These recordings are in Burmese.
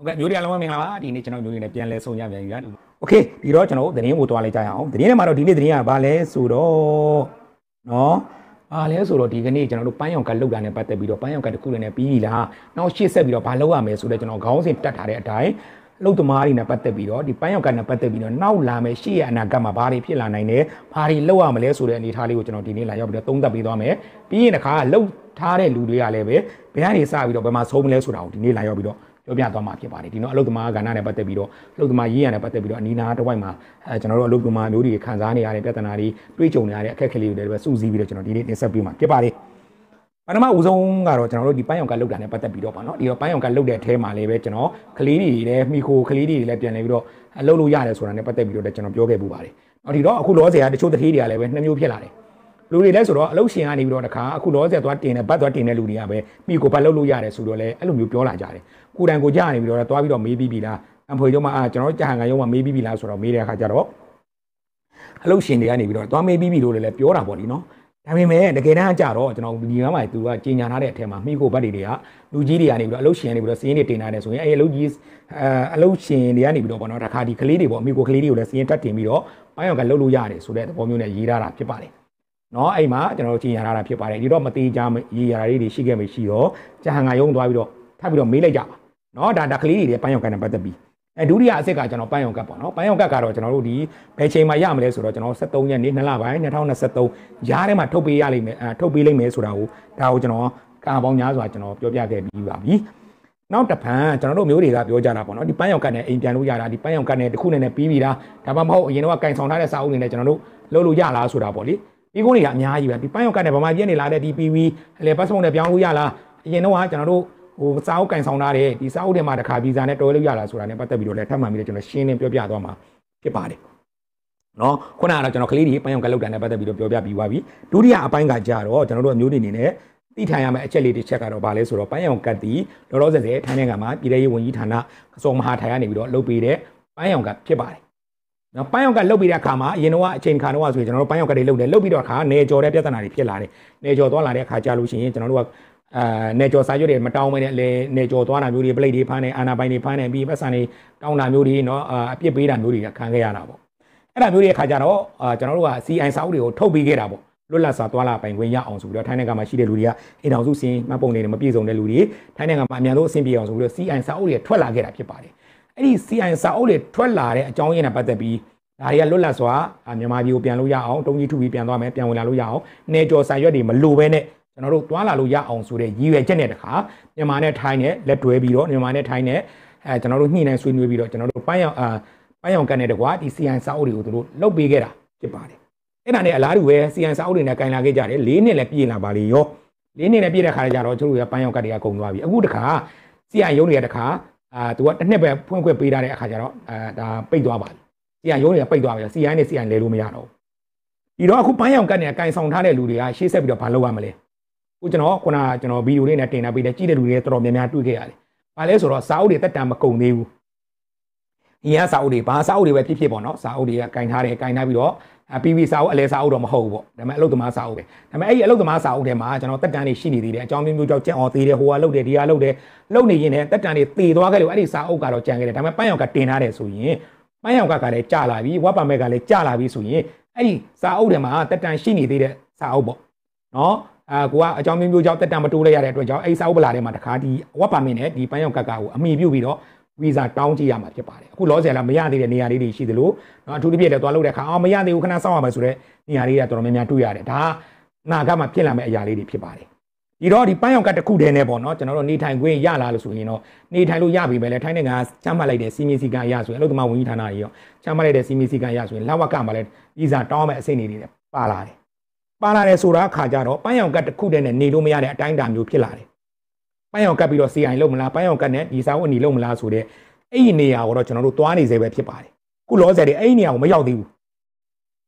ဟုတ်ကဲ့မျိုးတွေအလုံးမင်္ဂလာပါဒီနေ့ကျွန်တော်မျိုးတွေနဲ့ပြန်လဲဆုံကြပြန်ပြီဗျာโอเคဒီတော့ကျွန်တော်သတင်းကိုသွားလိုက်ကြရအောင်သတင်းထဲမှာတော့ဒီနေ့သတင်းကဘာလဲဆိုတော့เนาะဘာလဲဆိုတော့ဒီကနေ့ကျွန်တော်တို့ပန်းရောင်ကလောက်တာနဲ့ပတ်သက်ပြီးတော့ပန်းရောင်ကတစ်ခုလည်းနဲ့ပြီးပြီလားနောက်ရှေ့ဆက်ပြီးတော့ဘာလောက်ရမလဲဆိုတော့ကျွန်တော်ခေါင်းစဉ်တက်ထားတဲ့အတိုင်းအလုတ်သမားတွေနဲ့ပတ်သက်ပြီးတော့ဒီပန်းရောင်ကနဲ့ပတ်သက်ပြီးတော့နောက်လာမယ်ရှေ့ရအနာကမှာဘာတွေဖြစ်လာနိုင်လဲဘာတွေလောက်ရမလဲဆိုတဲ့အနေအထားလေးကိုကျွန်တော်ဒီနေ့လာရောက်ပြီးတော့သုံးသပ်ပေးသွားမယ်ပြီးရင်တခါလောက်ထားတဲ့လူတွေကလည်းပဲဘယ်ကနေစပြီးတော့ဘယ်မှာဆုံးမလဲဆိုတာကိုဒီနေ့လာရောက်ပြီးတော့ပြောပြသွားမှာဖြစ်ပါတယ်ဒီတော့အလုသမားကဏ္ဍနဲ့ပတ်သက်ပြီးတော့အလုသမားရေးရနဲ့ပတ်သက်ပြီးတော့အနီးနားတစ်ဝိုက်မှာအဲကျွန်တော်တို့အလုသမားမျိုးတွေခံစားနေရတဲ့ပြဿနာတွေတွေ့ကြုံနေရတဲ့အခက်အခဲလေးတွေလည်းပဲစူးစီးပြီးတော့ကျွန်တော်ဒီနေ့တင်ဆက်ပေးမှာဖြစ်ပါတယ်ပထမဦးဆုံးကတော့ကျွန်တော်တို့ဒီပန်းရောင်ကလုတ်တာနဲ့ပတ်သက်ပြီးတော့ပါเนาะဒီတော့ပန်းရောင်ကလုတ်တဲ့အထဲမှာလည်းပဲကျွန်တော်ကလေးတွေလည်းမိခိုကလေးတွေလည်းပြန်လဲပြီးတော့အလုပ်လို့ရတယ်ဆိုတာနဲ့ပတ်သက်ပြီးတော့လည်းကျွန်တော်ပြောခဲ့ပူပါတယ်။ဟောဒီတော့အခုလောဆယ်ကတချို့တထေးတွေကလည်းပဲနှမျိုးဖြစ်လာတယ်။လူတွေလဲဆိုတော့အလုပ်ရှင်ကနေပြီးတော့တခါအခုလောဆယ်သွားတင်တယ်ဘတ်သွားတင်တဲ့လူတွေကပဲမိကိုဘတ်လုပ်လို့ရတယ်ဆိုတော့လဲအဲ့လိုမျိုးပြောလာကြတယ်ကိုတိုင်ကိုကြားနေပြီးတော့သွားပြီးတော့မေးပြီးပြီလားအဖွေတို့မှအာကျွန်တော်တို့ကြာဟန်ကရုံးမှမေးပြီးပြီလားဆိုတော့မေးတဲ့အခါကျတော့အလုပ်ရှင်တွေကနေပြီးတော့သွားမေးပြီးပြီလို့လည်းပြောတာပေါ့လीနော်ဒါပေမဲ့တကယ်တမ်းကြတော့ကျွန်တော်ဒီမှာမှသူကကြီးညာထားတဲ့အထက်မှာမိကိုဘတ်တွေတွေကလူကြီးတွေကနေပြီးတော့အလုပ်ရှင်တွေပြီးတော့စီးရင်တွေတင်ထားတယ်ဆိုရင်အဲအလုပ်ကြီးအဲအလုပ်ရှင်တွေကနေပြီးတော့ပေါ့နော်တခါဒီကလေးတွေပေါ့မိကိုကလေးတွေကိုလည်းစီးရင်တက်တင်ပြီးတော့ပိုင်းအောင်ကလှုပ်လို့ရတယ်ဆိုတဲ့သဘောမျိုးနဲ့ရေးထားတာဖြစ်ပါတယ်เนาะအဲ့မှာကျွန်တော်တို့ကြီးညာထားတာဖြစ်ပါတယ်ဒီတော့မသေးကြရေရာလေးတွေရှိခဲ့မှရှိတော့ကြာဟန်ကယုံသွားပြီးတော့ထပ်ပြီးတော့မေးလိုက်ကြပါเนาะဒါဒါကလေးတွေလည်းပန်းရောင်ကန်နဲ့ပတ်သက်ပြီးအဲဒုတိယအဆက်ကကျွန်တော်ပန်းရောင်ကတ်ပေါ့နော်ပန်းရောင်ကတ်ကတော့ကျွန်တော်တို့ဒီဘယ်ချိန်မှာရမလဲဆိုတော့ကျွန်တော်73ရက်နေ့2လပိုင်း2023ရားထဲမှာထုတ်ပေးရလိမ့်မယ်အဲထုတ်ပေးလိမ့်မယ်ဆိုတာကိုဒါကိုကျွန်တော်ကာပေါင်းများစွာကျွန်တော်ပြောပြခဲ့ပြီးပါပြီနောက်တစ်ဖန်ကျွန်တော်တို့မျိုးတွေကပြောကြတာပေါ့နော်ဒီပန်းရောင်ကတ်နဲ့အိမ်ပြန်လို့ရတာဒီပန်းရောင်ကတ်နဲ့တစ်ခုနဲ့နဲ့ပြီးပြီလားဒါမှမဟုတ်အရင်တော့ကင်ဆောင်ထားတဲ့စာအုပ်တွေနဲ့ကျွန်တော်တို့လုပ်လို့ရလားဆိုတာပေါ့လေပြီးကုန်းတွေကအများကြီးပဲဒီပန်းရောက်ကနဲ့ဗမာပြည်ကနေလာတဲ့ဒီ PV လေ passport နဲ့ပြောင်းလို့ရလားအရင်တော့ကကျွန်တော်တို့ဟိုစာအုပ်ကင်ဆောင်ထားတယ်ဒီစာအုပ်ထဲမှာတခါဗီဇာနဲ့တော်လို့ရလားဆိုတာနဲ့ပတ်သက်ပြီးတော့လည်းထပ်မှန်ပြီးတော့ကျွန်တော်ရှင်းလင်းပြောပြသွားမှာဖြစ်ပါတယ်နော်ခုနကတော့ကျွန်တော်ကလေးတွေပန်းရောက်ကလောက်တာနဲ့ပတ်သက်ပြီးတော့ပြောပြပြီးသွားပြီဒုတိယအပိုင်းကကြတော့ကျွန်တော်တို့အမျိုးတွေအနေနဲ့သိထိုင်ရမယ့်အချက်လေးတစ်ချက်ကတော့ဗာလဲဆိုတော့ပန်းရောက်ကတ်တီလောလောဆယ်ဆယ်ထိုင်းနိုင်ငံမှာပြည်ထောင်ရေးဝန်ကြီးဌာနအစိုးမဟာထိုင်ကနေပြီးတော့လုပ်ပေးတဲ့ပန်းရောက်ကဖြစ်ပါတယ်နော်ပန်းရောက်ကလှုပ်ပြီးတဲ့အခါမှာအရင်တော့အချိန်ခါတော့ဆိုရင်ကျွန်တော်တို့ပန်းရောက်ကတွေလှုပ်တယ်လှုပ်ပြီးတော့အခါနေကြော်တဲ့ပြဿနာတွေဖြစ်လာတယ်နေကြော်သွားလာတဲ့အခါကြာလို့ရှိရင်ကျွန်တော်တို့ကအာနေကျော်စာရွက်တွေမတောင်းမနဲ့လေနေကျော်သွားတာမျိုးတွေပလိတ်တွေဖမ်းနေအာနာပိုင်တွေဖမ်းနေပြီးပတ်စံတွေတောင်းတာမျိုးတွေเนาะအပြစ်ပေးတာမျိုးတွေခံခဲ့ရတာပေါ့အဲ့ဒါမျိုးတွေအခါကျတော့အာကျွန်တော်တို့က CI စာအုပ်တွေကိုထုတ်ပေးခဲ့တာပေါ့လွတ်လပ်စွာသွားလာပိုင်ခွင့်ရအောင်ဆိုပြီးတော့ထိုင်းနိုင်ငံမှာရှိတဲ့လူတွေကအိမ်တော်စုစင်းမှတ်ပုံတွေမပြည့်စုံတဲ့လူတွေထိုင်းနိုင်ငံမှာအများဆုံးအဆင်ပြေအောင်ဆိုပြီးတော့ CI စာအုပ်တွေထွက်လာခဲ့တာဖြစ်ပါတယ်အဲ့ဒီ CI စာအုပ်တွေထွက်လာတဲ့အကြောင်းရင်းနဲ့ပတ်သက်ပြီးဒါတွေကလွတ်လပ်စွာမြန်မာပြည်ကိုပြန်လို့ရအောင်တုံးကြီးထုပြီးပြန်သွားမယ်ပြန်ဝင်လာလို့ရအောင်နေကျော်စာရွက်တွေမလိုပဲနဲ့ကျွန်တော်တို့သွားလာလို့ရအောင်ဆိုတဲ့ရည်ရွယ်ချက်နဲ့တခါမြန်မာနဲ့ထိုင်းနဲ့လက်တွဲပြီးတော့မြန်မာနဲ့ထိုင်းနဲ့အဲကျွန်တော်တို့ညှိနှိုင်းဆွေးနွေးပြီးတော့ကျွန်တော်တို့ပိုင်းအောင်အာပိုင်းအောင်ကန်တဲ့တကွာဒီ CI စာအုပ်တွေကိုသူတို့လုတ်ပေးခဲ့တာဖြစ်ပါတယ်အဲ့ဒါနဲ့အလားတူပဲ CI စာအုပ်တွေနဲ့ကင်လာခဲ့ကြတယ်၄နှစ်လည်းပြည်လာပါလေရော၄နှစ်လည်းပြည်တဲ့ခါကျတော့သူတို့ကပိုင်းအောင်ကတ်တွေကကုန်သွားပြီအခုတခါ CI ရုံးတွေကတခါအာသူကတစ်နှစ်ပဲဖွင့်ခွင့်ပေးထားတဲ့အခါကျတော့အာဒါပိတ်သွားပါပြီ။စီရန်ရုံးတွေကပိတ်သွားပြီ။ CI နဲ့ CI လဲလို့မရတော့ဘူး။ဒီတော့အခုပန်းရောင်ကတ်နဲ့ကန်ဆောင်ထားတဲ့လူတွေကရှေ့ဆက်ပြီးတော့ဘာလုပ်ရမလဲ။ကိုကျွန်တော်ခုနကကျွန်တော်ဗီဒီယိုလေးနဲ့တင်တာပေးတယ်ကြည့်တဲ့လူတွေတော်တော်များများတွေ့ခဲ့ရတယ်။ဘာလဲဆိုတော့စာအုပ်တွေတက်တံမကုန်သေးဘူး။ဒီကစာအုပ်တွေဘာစာအုပ်တွေပဲဖြစ်ဖြစ်ပေါ့နော်။စာအုပ်တွေကကန်ထားတယ်ကန်ထားပြီးတော့ PV စာအုပ်အလဲစာအုပ်တော့မဟုတ်ဘူးပေါ့ဒါပေမဲ့အလုတ်သမားစာအုပ်ပဲဒါပေမဲ့အဲ့ဒီအလုတ်သမားစာအုပ်ထဲမှာကျွန်တော်တက်တန်တွေရှိနေသေးတယ်အကြောင်းမျိုးမျိုးကြောင့်ကြက်အောင်သေးတယ်ဟိုကလုတ်တယ်ဒီကလုတ်တယ်လုတ်နေရင်လည်းတက်တန်တွေသေသွားခဲ့လို့အဲ့ဒီစာအုပ်ကတော့ကြံခဲ့တယ်ဒါပေမဲ့ပန်းရောင်ကတင်ထားတယ်ဆိုရင်ပန်းရောင်ကကလည်းကြာလာပြီဝက်ပါမက်ကလည်းကြာလာပြီဆိုရင်အဲ့ဒီစာအုပ်ထဲမှာတက်တန်ရှိနေသေးတဲ့စာအုပ်ပေါ့နော်အာကိုကအကြောင်းမျိုးမျိုးကြောင့်တက်တန်မတိုးလိုက်ရတဲ့အတွက်ကြောင့်အဲ့ဒီစာအုပ်ပလာထဲမှာတခါဒီဝက်ပါမက်နဲ့ဒီပန်းရောင်ကကကိုအမိပြုတ်ပြီးတော့ဗီဇာတောင်းကြည့်ရမှာဖြစ်ပါတယ်အခုလောဆယ်လာမရသေးတဲ့နေရာလေးတွေရှိသလိုเนาะအထူးသဖြင့်လည်းသွားလုပ်တဲ့အခါအော်မရသေးဘူးခဏစောင့်ရမယ်ဆိုတဲ့နေရာလေးကတော်တော်များများတွေ့ရတယ်ဒါနာကမှဖြစ်လာမယ့်အရာလေးတွေဖြစ်ပါတယ်ဒီတော့ဒီပန်းရောင်ကတ်တစ်ခုတည်းနဲ့ပေါ့เนาะကျွန်တော်တို့နေထိုင်ခွင့်ရလာလို့ဆိုရင်တော့နေထိုင်လို့ရပြီပဲလေထိုင်းနိုင်ငံကချမှတ်လိုက်တဲ့စီမီစီကံအရဆိုရင်အလုပ်သမားဝန်ကြီးဌာနကြီးရောချမှတ်လိုက်တဲ့စီမီစီကံအရဆိုရင်လက်ဝကမှာလည်းဗီဇာတောင်းရမယ့်အဆင့်တွေပါလာတယ်ပါလာတယ်ဆိုတာအခါကျတော့ပန်းရောင်ကတ်တစ်ခုတည်းနဲ့နေလို့မရတဲ့အတိုင်းအတာမျိုးဖြစ်လာတယ်ပန်းရောင်ကတ်ပြီးတော့ CI လုံးမလားပန်းရောင်ကတ်နဲ့ဒီစာဝန်ညီလုံးမလားဆိုတဲ့အဲ့ဒီနေရာကိုတော့ကျွန်တော်တို့သွားနေစေပဲဖြစ်ပါတယ်ခုလောဆယ်တွေအဲ့ဒီနေရာကိုမရောက်သေးဘူး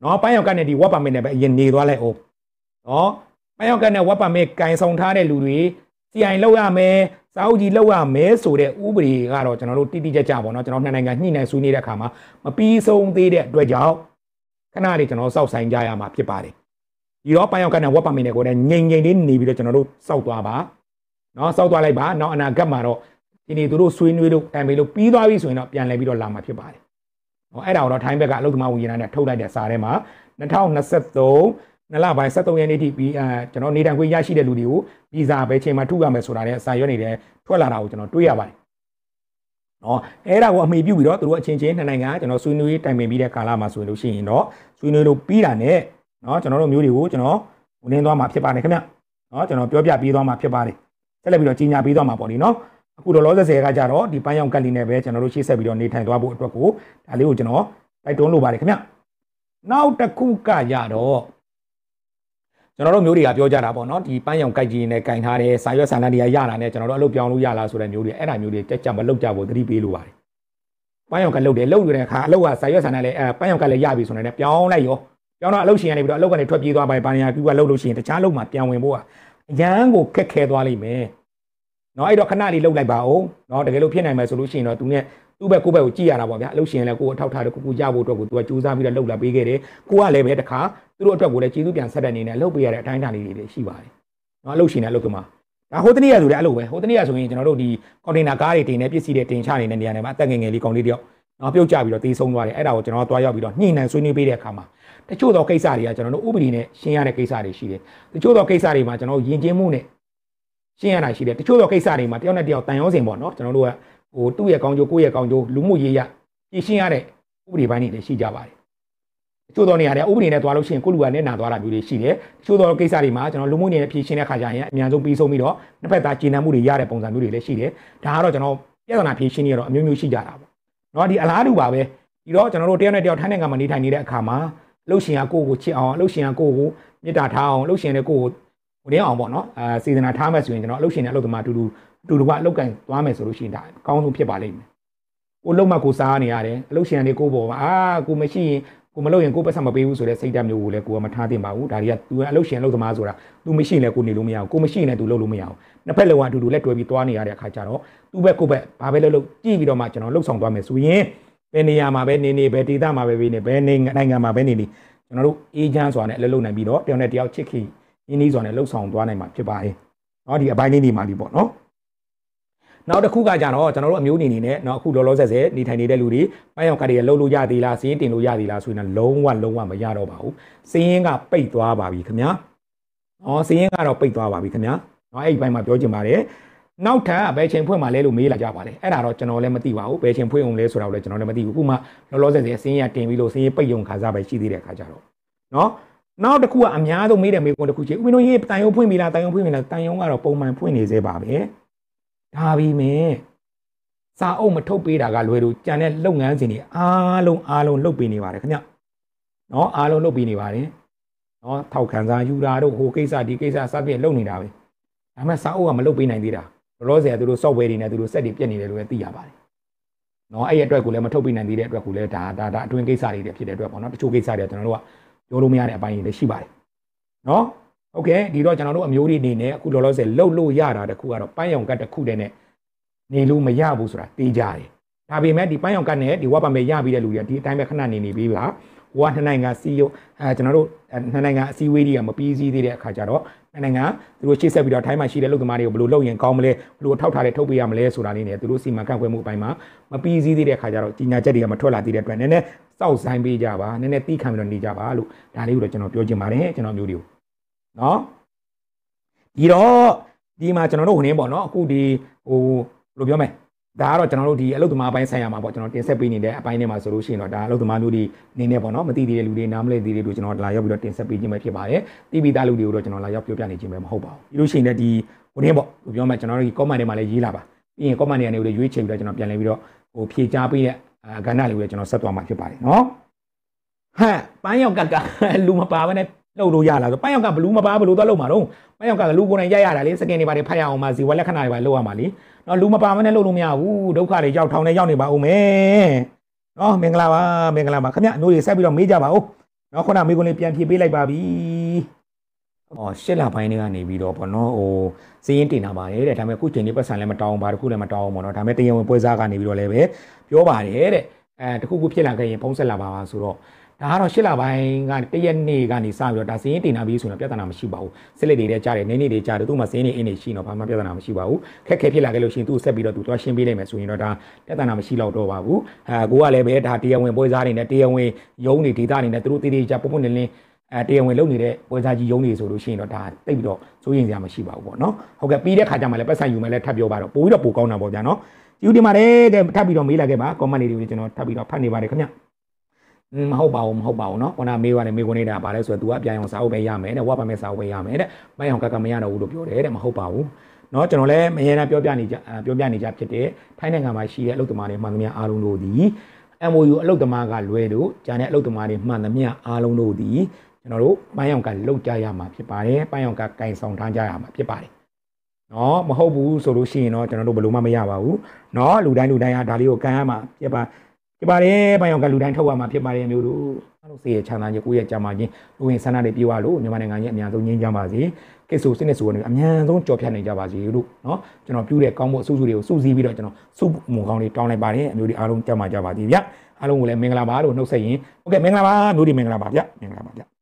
เนาะပန်းရောင်ကတ်နဲ့ဒီ web permit နဲ့ပဲအရင်နေသွားလိုက်အောင်เนาะပန်းရောင်ကတ်နဲ့ web permit ကင်ဆောင်ထားတဲ့လူတွေ CI လောက်ရမယ်စာအုပ်ကြီးလောက်ရမယ်ဆိုတဲ့ဥပဒေကတော့ကျွန်တော်တို့တိတိကျကျပေါ့เนาะကျွန်တော်နှစ်နိုင်ငံညှိနှိုင်းဆွေးနွေးတဲ့အခါမှာမပြီးဆုံးသေးတဲ့အတွက်ကြောင့်ခဏလေးကျွန်တော်စောက်ဆိုင်ကြရမှာဖြစ်ပါတယ်ဒီတော့ပန်းရောင်ကတ်နဲ့ web permit နဲ့ကိုလည်းငြိမ်ငြိမ်လေးနေပြီးတော့ကျွန်တော်တို့စောက်သွားပါနော်စောက်သွားလိုက်ပါနောက်အနာဂတ်မှာတော့ဒီနေ့သူတို့ဆွေးနွေးလို့တိုင်ပင်လို့ပြီးသွားပြီဆိုရင်တော့ပြန်လည်ပြီးတော့လာမှာဖြစ်ပါတယ်ဟောအဲ့ဒါတော့ထိုင်းဘက်ကအလုပ်သမားဝန်ကြီးဌာနထုတ်လိုက်တဲ့စာထဲမှာ2023နလပိုင်း73ရက်နေ့ထိပြီးအဲကျွန်တော်နေတိုင်ခွင့်ရရှိတဲ့လူတွေကိုဗီဇာပဲချိန်မှာထုရမယ်ဆိုတာနဲ့စာရွက်နေတဲ့ထွက်လာတာကိုကျွန်တော်တွေ့ရပါတယ်နော်အဲ့ဒါကိုအမိပြုပြီးတော့သူတို့အချင်းချင်းနှစ်နိုင်ငံကျွန်တော်ဆွေးနွေးတိုင်ပင်ပြီးတဲ့ကာလမှာဆိုလို့ရှိရင်တော့ဆွေးနွေးလို့ပြီးတာနဲ့နော်ကျွန်တော်တို့မျိုးတွေကိုကျွန်တော်ဝင်သွားမှာဖြစ်ပါတယ်ခင်ဗျနော်ကျွန်တော်ပြောပြပြီးသွားမှာဖြစ်ပါတယ်ဆက်လက်ပြီးတော့ကြီးညာပေးသွားမှာပေါ့လေနော်အခုတော့လောဆယ်ဆယ်ကကြတော့ဒီပန်းရောင်ကတ်လေးနဲ့ပဲကျွန်တော်တို့ရှေ့ဆက်ပြီးတော့နေထိုင်သွားဖို့အတွက်ကိုဒါလေးကိုကျွန်တော်တိုက်တွန်းလိုပါတယ်ခင်ဗျနောက်တစ်ခုကရတော့ကျွန်တော်တို့မျိုးတွေကပြောကြတာပေါ့နော်ဒီပန်းရောင်ကြိုက်ကြီးနဲ့ကင်ထားတဲ့စာရွက်စာလမ်းတွေကရတာနဲ့ကျွန်တော်တို့အလုပ်ပြောင်းလို့ရလားဆိုတဲ့မျိုးတွေအဲ့ဒါမျိုးတွေကြက်ကြမလောက်ကြဘူးသတိပေးလိုပါတယ်ပန်းရောင်ကလုတ်တယ်လုတ်နေတဲ့အခါအလုပ်ကစာရွက်စာလမ်းလည်းအဲပန်းရောင်ကလည်းရပြီဆိုနေတဲ့ပြောင်းလိုက်ရောပြောင်းတော့အလုပ်ရှင်ကနေပြီးတော့အလုပ်ကနေထွက်ပြေးသွားပါပန်းရောင်ကူကလုတ်လို့ရှိရင်တခြားလုပ်မှပြန်ဝင်ဖို့ကအရန်ကိုခက်ခဲသွားလိမ့်မယ်เนาะအဲ့တော့ခဏလေးလှုပ်လိုက်ပါအောင်เนาะတကယ်လို့ဖြစ်နိုင်မယ်ဆိုလို့ရှိရင်တော့သူနဲ့သူ့ဘက်ကိုယ့်ဘက်ကိုကြည့်ရတာပေါ့ဗျာလှုပ်ရှင်လည်းကိုယ်အထောက်ထားတဲ့ကိုကိုရဖို့အတွက်ကိုသူကစူးစမ်းပြီးတော့လှုပ်လာပေးခဲ့တယ်ကိုကလည်းပဲတခါသူတို့အတွက်ကိုလည်းကျေးဇူးပြန်ဆက်တဲ့အနေနဲ့လှုပ်ပေးရတဲ့အတိုင်းအတာလေးတွေရှိပါတယ်เนาะလှုပ်ရှင်လည်းလှုပ်ကမှာဒါဟိုတနေ့ရဆိုလည်းအဲ့လိုပဲဟိုတနေ့ရဆိုရင်ကျွန်တော်တို့ဒီကွန်တိန်နာကားတွေတင်နေပစ္စည်းတွေတင်ချနေတဲ့နေရာတွေမှာအသက်ငယ်ငယ်လေးကောင်လေးတယောက်နော်ပြုတ်ကြပြီးတော့တေးဆုံးသွားတယ်အဲ့ဒါကိုကျွန်တော်တို့တွားရောက်ပြီးတော့ညှိနှိုင်းဆွေးနွေးပေးတဲ့အခါမှာတချို့သောကိစ္စတွေကကျွန်တော်တို့ဥပဒေနဲ့ရှင်းရတဲ့ကိစ္စတွေရှိတယ်တချို့သောကိစ္စတွေမှာကျွန်တော်တို့ယဉ်ကျေးမှုနဲ့ရှင်းရတာရှိတယ်တချို့သောကိစ္စတွေမှာတယောက်နဲ့တယောက်တန်ရုံးစင်ပေါ့နော်ကျွန်တော်တို့ကဟိုသူ့ရဲ့ကောင်းကျိုးကိုယ့်ရဲ့ကောင်းကျိုးလူမှုရေးရပြင်ရှင်းရတဲ့ဥပဒေပိုင်းတွေလည်းရှိကြပါတယ်တချို့သောနေရာတွေဥပဒေနဲ့သွားလို့ရှိရင်ကိုလူကနဲ့နာသွားတာမျိုးတွေရှိတယ်တချို့သောကိစ္စတွေမှာကျွန်တော်လူမှုရေးနဲ့ပြင်ရှင်းတဲ့ခါကျရင်အများဆုံးပြီးဆုံးပြီးတော့နှစ်ဖက်သားကျေနပ်မှုတွေရတဲ့ပုံစံမျိုးတွေလည်းရှိတယ်ဒါကတော့ကျွန်တော်ပြဿနာပြင်ရှင်းရတော့အမျိုးမျိုးရှိကြတာပေါ့เนาะဒီအလားတူပါပဲဒီတော့ကျွန်တော်တို့တယောက်နဲ့တယောက်ထိုင်းနိုင်ငံမှာနေထိုင်နေတဲ့အခါမှာလှုပ်ရှင်ကကိုယ့်ကိုချစ်အောင်လှုပ်ရှင်ကကိုယ့်ကိုမေတ္တာထားအောင်လှုပ်ရှင်နဲ့ကိုယ့်ကိုဝင်ရအောင်ပေါ့နော်အဲစေတနာထားမယ်ဆိုရင်ကျွန်တော်လှုပ်ရှင်နဲ့အလုပ်သမားအတူတူအတူတူကအလုပ်ကန်သွားမယ်ဆိုလို့ရှိရင်ဒါအကောင်းဆုံးဖြစ်ပါလိမ့်မယ်ကိုလှုပ်မှကိုစားနေရတယ်အလုပ်ရှင်ကနေကိုယ့်ပေါ်မှာအာကိုမရှိရင်ကိုမလုပ်ရင်ကိုပတ်စံမပေးဘူးဆိုတဲ့စိတ်ဓာတ်မျိုးကိုလည်းကိုကမထားသင့်ပါဘူးဒါတွေက तू အလုပ်ရှင်အလုပ်သမားဆိုတာ तू မရှိရင်လည်းကိုနေလို့မရဘူးကိုမရှိရင်လည်း तू လုပ်လို့မရဘူးနှစ်ဖက်လုံးကအတူတူလက်တွဲပြီးသွားနေရတဲ့အခါကျတော့သူ့ဘက်ကိုဘက်ဘာပဲလုပ်လို့ကြည့်ပြီးတော့မှကျွန်တော်လှုပ်ဆောင်သွားမယ်ဆိုရင်ဘယ်နေရာမှာပဲနေနေဘယ်ဒေသမှာပဲနေနေဘယ်နိုင်ငံမှာပဲနေနေကျွန်တော်တို့အေဂျင့်ဆိုတာနဲ့အလုပ်လုပ်နိုင်ပြီးတော့တယောက်နဲ့တယောက်ချစ်ခင်ရင်းနှီးဆိုတာနဲ့လှုပ်ဆောင်သွားနိုင်မှာဖြစ်ပါတယ်။เนาะဒီအပိုင်းလေးနေမှာဒီပေါ့နော်။နောက်တစ်ခုကကြတော့ကျွန်တော်တို့အမျိုးအနေနဲ့เนาะအခုလောလောဆယ်ဆယ်နေထိုင်နေတဲ့လူတွေပန်းရောင်ကတ်တွေလှုပ်လို့ရသေးလားစီးရင်တင်လို့ရသေးလားဆိုရင်လုံးဝလုံးဝမရတော့ပါဘူးစီးရင်ကပိတ်သွားပါပြီခင်ဗျာဩစီးရင်ကတော့ပိတ်သွားပါပြီခင်ဗျာเนาะအဲ့ဒီဘက်မှာပြောချင်ပါတယ်နောက်ထပ်ဘယ်ချိန်ဖွင့်မှာလဲလို့မေးလာကြပါလေအဲ့ဒါတော့ကျွန်တော်လည်းမသိပါဘူးဘယ်ချိန်ဖွင့်အောင်လဲဆိုတာကိုလည်းကျွန်တော်လည်းမသိဘူးအခုမှလောလောဆယ်ဆယ်စင်းရတင်ပြီးလို့စင်းရပိတ်ယုံခါစားပဲရှိသေးတဲ့အခါကြတော့เนาะနောက်တစ်ခုကအများဆုံးမေးတဲ့မေးခွန်းတစ်ခုချင်းဦးမင်းတို့ရေးတန်ယုံဖွင့်ပြီလားတန်ယုံဖွင့်ပြီလားတန်ယုံကတော့ပုံမှန်ဖွင့်နေသေးပါပဲဒါပေမဲ့စာအုပ်မထုတ်ပေးတာကလွယ်လို့ကြံတဲ့လုပ်ငန်းစဉ်တွေအားလုံးအားလုံးလုပ်ပေးနေပါတယ်ခင်ဗျနော်အားလုံးလုပ်ပေးနေပါတယ်နော်ထောက်ခံစာယူတာတို့ဟိုကိစ္စဒီကိစ္စစသဖြင့်လုပ်နေတာပဲဒါမှစာအုပ်ကမလုပ်ပေးနိုင်သေးတာလောလောဆယ်သူတို့ software တွေနဲ့သူတို့ set တွေပြက်နေတယ်လို့လည်းသိရပါတယ်နော်အဲ့ရအတွက်ကိုလည်းမထုတ်ပေးနိုင်သေးတဲ့အတွက်ကိုလည်းဒါဒါဒါအတွင်းကိစ္စတွေဖြစ်တဲ့အတွက်ပေါ့နော်တချို့ကိစ္စတွေကျွန်တော်တို့ကပြောလို့မရတဲ့အပိုင်းတွေရှိပါတယ်နော်ဟုတ်ကဲ့ဒီတော့ကျွန်တော်တို့အမျိုးတွေနေနဲ့အခုလောလောဆယ်လှုပ်လို့ရတာတခုကတော့ပန်းရောင်ကတ်တခုတည်းနဲ့နေလို့မရဘူးဆိုတာသိကြတယ်ဒါပေမဲ့ဒီပန်းရောင်ကတ်နဲ့ဒီဝပ်ပါမယ်ရပြီးတဲ့လူတွေကဒီအတိုင်းပဲခဏနေနေပြီးပါဟိုကနှစ်နိုင်ငံစီယုံအဲကျွန်တော်တို့နှစ်နိုင်ငံအစည်းအဝေးတွေကမပြီးစည်းသေးတဲ့အခါကျတော့နှစ်နိုင်ငံသူတို့ရှေ့ဆက်ပြီးတော့ထိုင်းမှာရှိတဲ့လူ့သမားတွေကိုဘယ်လိုလုပ်ရင်ကောင်းမလဲဘယ်လိုထောက်ထားတယ်ထုတ်ပေးရမလဲဆိုတာလေးနဲ့သူတို့စီမံခန့်ခွဲမှုအပိုင်းမှာမပြီးစည်းသေးတဲ့အခါကျတော့ကြီးညာချက်တွေကမထွက်လာသေးတဲ့အတွက်နည်းနည်းစောက်ဆိုင်ပေးကြပါနည်းနည်းတီးခံပြီးတော့နေကြပါလို့ဒါလေးကိုတော့ကျွန်တော်ပြောချင်ပါတယ်ကျွန်တော်မျိုးတွေကိုနော်ဒီတော့ဒီမှာကျွန်တော်တို့ဝင်နေပေါ့နော်အခုဒီဟိုဘယ်လိုပြောမလဲဒါကတော့ကျွန်တော်တို့ဒီအလုတ်သမားအပိုင်းဆိုင်ရာမှာပေါ့ကျွန်တော်တင်ဆက်ပေးနေတဲ့အပိုင်းတွေမှာဆိုလို့ရှိရင်တော့ဒါအလုတ်သမားမျိုးတွေနေနေပေါ့နော်မသိသေးတဲ့လူတွေနားမလည်သေးတဲ့လူကျွန်တော်လာရောက်ပြီးတော့တင်ဆက်ပေးခြင်းပဲဖြစ်ပါတယ်။သိပြီးသားလူတွေကိုတော့ကျွန်တော်လာရောက်ပြောပြနေခြင်းပဲမဟုတ်ပါဘူး။ပြီးလို့ရှိရင်လည်းဒီဟိုနေ့ပေါ့သူပြောမှကျွန်တော်တို့ဒီ comment တွေမှာလည်းရေးလာပါ။ပြီးရင် comment တွေကနေလည်းရွေးချယ်ပြီးတော့ကျွန်တော်ပြန်လည်ပြီးတော့ဟိုဖြေချပေးတဲ့ကဏ္ဍလေးကိုလည်းကျွန်တော်ဆက်သွားမှာဖြစ်ပါတယ်နော်။ဟမ်ပန်းရောက်ကကလူမပါဘဲနဲ့လှုပ်လို့ရလာဆိုပန်းရောက်ကဘလူးမပါဘလူးသွားလှုပ်မှာတော့ပန်းရောက်ကလူကိုယ်တိုင်ရိုက်ရတာလေစကင်တွေပါတယ်ဖတ်ရအောင်ပါဇီဝလက္ခဏာတွေပါလှုပ်ရမှာလေနော်လူမပါမနဲ့လှုပ်လို့မရဘူးဒုက္ခတွေရောက်ထောင်နဲ့ရောက်နေပါဦးမယ်နော်မင်္ဂလာပါမင်္ဂလာပါခင်ဗျအမျိုးတွေဆက်ပြီးတော့မေးကြပါဦးနော်ခုနမေးခွန်းလေးပြန်ဖြေပေးလိုက်ပါပြီဟောရှစ်လပိုင်းတွေကနေပြီးတော့ဗောနော်ဟိုစည်ရင်တင်တာပါတယ်တဲ့ဒါပေမဲ့ခုချိန်လေးပတ်စံလည်းမတောင်းပါဘူးခုလည်းမတောင်းဘူးဗောနော်ဒါပေမဲ့တရားဝင်ပွဲစားကနေပြီးတော့လည်းပဲပြောပါတယ်တဲ့အဲတခုခုဖြစ်လာခဲ့ရင်ဖုံးဆက်လာပါပါဆိုတော့ဒါကတော့၈လပိုင်းကတရက်နေ့ကနေစပြီးတော့ဒါစင်းရင်တင်လာပြီးဆိုတော့ပြဿနာမရှိပါဘူးစစ်လက်တွေလည်းကြားတယ်နေနေတွေကြားတယ်သူ့မှာစင်းနေအင်းနေရှိတော့ဘာမှပြဿနာမရှိပါဘူးခက်ခဲဖြစ်လာခဲ့လို့ရှိရင်သူ့ဆက်ပြီးတော့သူသွားရှင်းပေးလိုက်မယ်ဆိုရင်တော့ဒါပြဿနာမရှိတော့တော့ပါဘူးအဲကိုကလည်းပဲဒါတရားဝင်ပွဲစားတွေနဲ့တရားဝင်ရုံးတွေဒေသတွေနဲ့သူတို့တည်တည်ကြပုံပုံလင်းလင်းအဲတရားဝင်လုပ်နေတဲ့ပွဲစားကြီးရုံးနေဆိုလို့ရှိရင်တော့ဒါတိတ်ပြီးတော့စိုးရင်စရာမရှိပါဘူးပေါ့နော်ဟုတ်ကဲ့ပြီးတဲ့ခါကျမှလည်းပတ်စံယူမယ်လည်းထပ်ပြောပါတော့ပို့ပြီးတော့ပို့ကောင်းတာပေါ့ဗျာနော်ဒီဒီမှာလည်းထပ်ပြီးတော့မေးလာခဲ့ပါ comment လေးတွေကိုကျွန်တော်ထပ်ပြီးတော့ဖတ်နေပါတယ်ခင်ဗျာမဟုတ်ပါဘူးမဟုတ်ပါဘူးเนาะခုနမေးရတယ်မေးခွန်းနေတာပါလဲဆိုတော့ तू ကပြန်အောင်စာအုပ်ပဲရမယ်တဲ့ဝါပါမယ်စာအုပ်ပဲရမယ်တဲ့မိုက်အောင်ကကမရတော့ဘူးလို့ပြောတယ်တဲ့မဟုတ်ပါဘူးเนาะကျွန်တော်လည်းမရေနာပြောပြနေကြပြောပြနေကြဖြစ်တဲ့ထိုင်းနိုင်ငံမှာရှိတဲ့အလုပ်သမားတွေမှန်သမျှအားလုံးတို့ဒီ MOU အလုပ်သမားကလွဲလို့ဂျာနဲ့အလုပ်သမားတွေမှန်သမျှအားလုံးတို့ဒီကျွန်တော်တို့ပိုင်းအောင်ကလောက်ကြရမှာဖြစ်ပါတယ်ပိုင်းအောင်ကကင်ဆောင်ထားကြရမှာဖြစ်ပါတယ်เนาะမဟုတ်ဘူးဆိုလို့ရှိရင်တော့ကျွန်တော်တို့ဘယ်လိုမှမရပါဘူးเนาะလူတိုင်းလူတိုင်းကဒါလေးကိုကမ်းရမှာဖြစ်ပါဖြစ်ပါတယ်။ဘိုင်အောင်ကလူတိုင်းထောက်ရမှာဖြစ်ပါတယ်မျိုးတို့အားလုံးစေရချမ်းသာခြင်းကိုယ့်ရဲ့ကြာမှာခြင်းလူဝင်ဆန္ဒတွေပြေဝလို့မြန်မာနိုင်ငံရဲ့အများဆုံးငြိမ်းချမ်းပါစေ။ကိစ္စစနစ်ဆိုတော့အများဆုံးကြော်ဖြတ်နိုင်ကြပါစေလို့နော်ကျွန်တော်ပြုတဲ့ကောင်းမှုအဆုစုတွေကိုစုစည်းပြီးတော့ကျွန်တော်စုမုံကောင်းလေးတောင်းလိုက်ပါတယ်။အမျိုးတွေအားလုံးကြာမှာကြပါစေဗျ။အားလုံးကိုလည်းမင်္ဂလာပါလို့နှုတ်ဆက်ရင်โอเคမင်္ဂလာပါမျိုးတွေမင်္ဂလာပါဗျ။မင်္ဂလာပါဗျ။